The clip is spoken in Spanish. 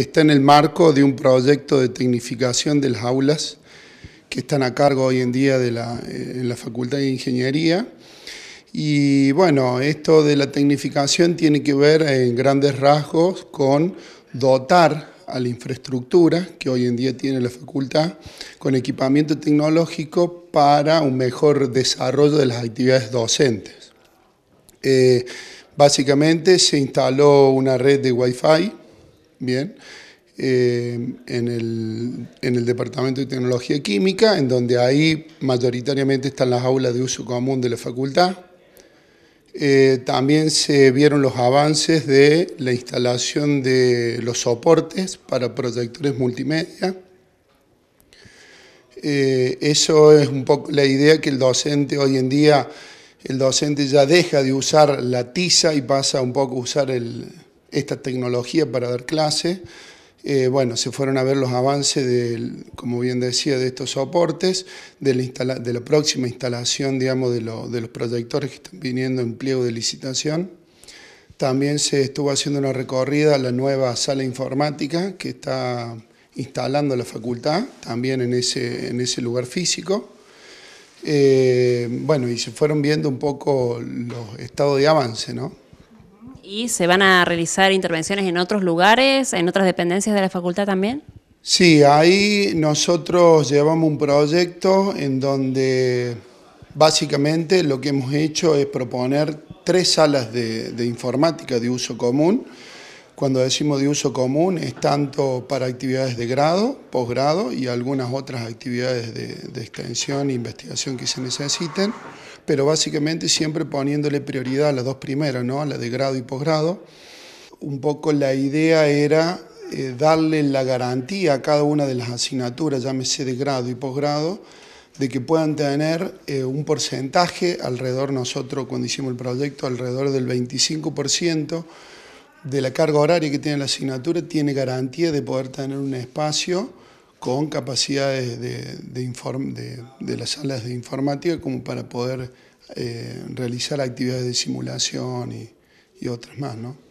está en el marco de un proyecto de tecnificación de las aulas que están a cargo hoy en día de eh, la, Facultad de Ingeniería. Y bueno, esto de la tecnificación tiene que ver en grandes rasgos con dotar a la infraestructura que hoy en día tiene la facultad con equipamiento tecnológico para un mejor desarrollo de las actividades docentes. Eh, básicamente se instaló una red de Wi-Fi bien, eh, en, el, Departamento de Tecnología Química, en donde ahí mayoritariamente están las aulas de uso común de la facultad. Eh, también se vieron los avances de la instalación de los soportes para proyectores multimedia. Eh, eso es un poco la idea que el docente hoy en día, el docente ya deja de usar la tiza y pasa un poco a usar el, esta tecnología para dar clases. Eh, bueno, se fueron a ver los avances, del, como bien decía, de estos soportes, de la, de la próxima instalación, digamos, de, de los proyectores que están viniendo en pliego de licitación. También se estuvo haciendo una recorrida a la nueva sala informática que está instalando la facultad, también en ese, en ese lugar físico. Eh, bueno, y se fueron viendo un poco los estados de avance, ¿no? ¿Y se van a realizar intervenciones en otros lugares, en otras dependencias de la facultad también? Sí, ahí nosotros llevamos un proyecto en donde básicamente lo que hemos hecho es proponer tres salas de, informática de uso común. Cuando decimos de uso común es tanto para actividades de grado, posgrado y algunas otras actividades de extensión e investigación que se necesiten pero básicamente siempre poniéndole prioridad a las dos primeras, ¿no? a la de grado y posgrado. Un poco la idea era eh, darle la garantía a cada una de las asignaturas, llámese de grado y posgrado, de que puedan tener eh, un porcentaje, alrededor nosotros cuando hicimos el proyecto, alrededor del 25% de la carga horaria que tiene la asignatura, tiene garantía de poder tener un espacio con capacidades de, de, las salas de informática como para poder eh, realizar actividades de simulación y, y otras más, ¿no?